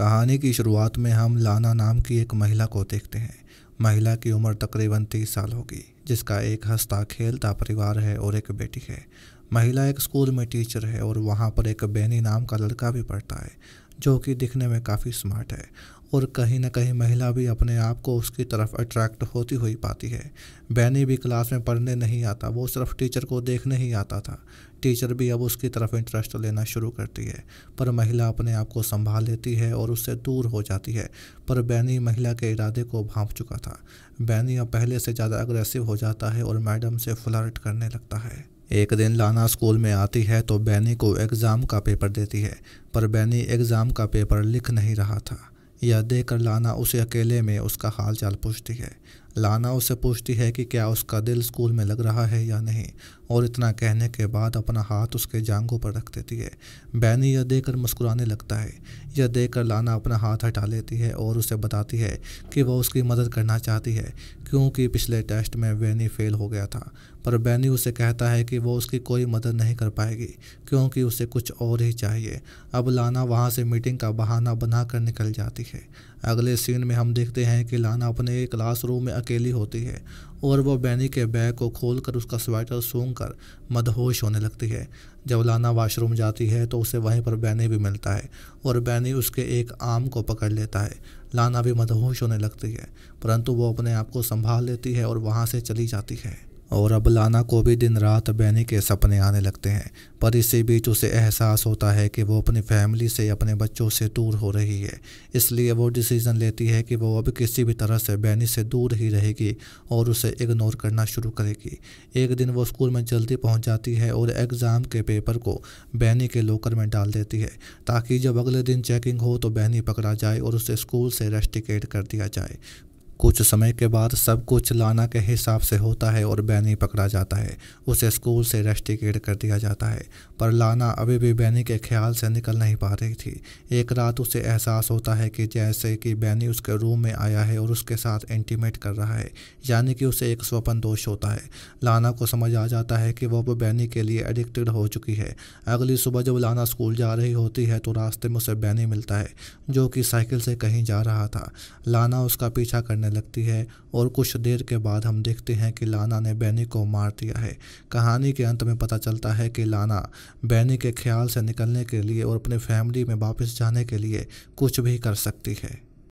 कहानी की शुरुआत में हम लाना नाम की एक महिला को देखते हैं महिला की उम्र तकरीबन तीस साल होगी जिसका एक हंसता खेलता परिवार है और एक बेटी है महिला एक स्कूल में टीचर है और वहाँ पर एक बेनी नाम का लड़का भी पढ़ता है जो कि दिखने में काफ़ी स्मार्ट है और कहीं ना कहीं महिला भी अपने आप को उसकी तरफ अट्रैक्ट होती हुई पाती है बैनी भी क्लास में पढ़ने नहीं आता वो सिर्फ टीचर को देखने ही आता था टीचर भी अब उसकी तरफ इंटरेस्ट लेना शुरू करती है पर महिला अपने आप को संभाल लेती है और उससे दूर हो जाती है पर बैनी महिला के इरादे को भाँप चुका था बैनी अब पहले से ज़्यादा अग्रेसिव हो जाता है और मैडम से फ्लर्ट करने लगता है एक दिन लाना स्कूल में आती है तो बैनी को एग्ज़ाम का पेपर देती है पर बैनी एग्ज़ाम का पेपर लिख नहीं रहा था यह देखकर लाना उसे अकेले में उसका हाल चाल पूछती है लाना उसे पूछती है कि क्या उसका दिल स्कूल में लग रहा है या नहीं और इतना कहने के बाद अपना हाथ उसके जांघों पर रख देती है बैनी यह देखकर मुस्कुराने लगता है यह देखकर लाना अपना हाथ हटा लेती है और उसे बताती है कि वह उसकी मदद करना चाहती है क्योंकि पिछले टेस्ट में बैनी फेल हो गया था पर बैनी उसे कहता है कि वह उसकी कोई मदद नहीं कर पाएगी क्योंकि उसे कुछ और ही चाहिए अब लाना वहाँ से मीटिंग का बहाना बनाकर निकल जाती है अगले सीन में हम देखते हैं कि लाना अपने क्लासरूम में अकेली होती है और वो बैनी के बैग को खोलकर उसका स्वेटर सूंघ कर मदहोश होने लगती है जब लाना वाशरूम जाती है तो उसे वहीं पर बैनी भी मिलता है और बैनी उसके एक आम को पकड़ लेता है लाना भी मदहोश होने लगती है परंतु वो अपने आप को संभाल लेती है और वहाँ से चली जाती है और अब लाना को भी दिन रात बहने के सपने आने लगते हैं पर इसी बीच उसे एहसास होता है कि वो अपनी फैमिली से अपने बच्चों से दूर हो रही है इसलिए वो डिसीज़न लेती है कि वो अब किसी भी तरह से बहनी से दूर ही रहेगी और उसे इग्नोर करना शुरू करेगी एक दिन वो स्कूल में जल्दी पहुंच जाती है और एग्ज़ाम के पेपर को बहनी के लोकर में डाल देती है ताकि जब अगले दिन चेकिंग हो तो बहनी पकड़ा जाए और उसे स्कूल से रेस्टिकेट कर दिया जाए कुछ समय के बाद सब कुछ लाना के हिसाब से होता है और बैनी पकड़ा जाता है उसे स्कूल से रेस्टिकेट कर दिया जाता है पर लाना अभी भी बैनी के ख्याल से निकल नहीं पा रही थी एक रात उसे एहसास होता है कि जैसे कि बैनी उसके रूम में आया है और उसके साथ इंटीमेट कर रहा है यानी कि उसे एक स्वपन दोष होता है लाना को समझ आ जाता है कि वह बैनी के लिए एडिक्टेड हो चुकी है अगली सुबह जब लाना स्कूल जा रही होती है तो रास्ते में उसे बैनी मिलता है जो कि साइकिल से कहीं जा रहा था लाना उसका पीछा करने करने लगती है और कुछ देर के बाद हम देखते हैं कि लाना ने बैनी को मार दिया है कहानी के अंत में पता चलता है कि लाना बैनी के ख्याल से निकलने के लिए और अपने फैमिली में वापस जाने के लिए कुछ भी कर सकती है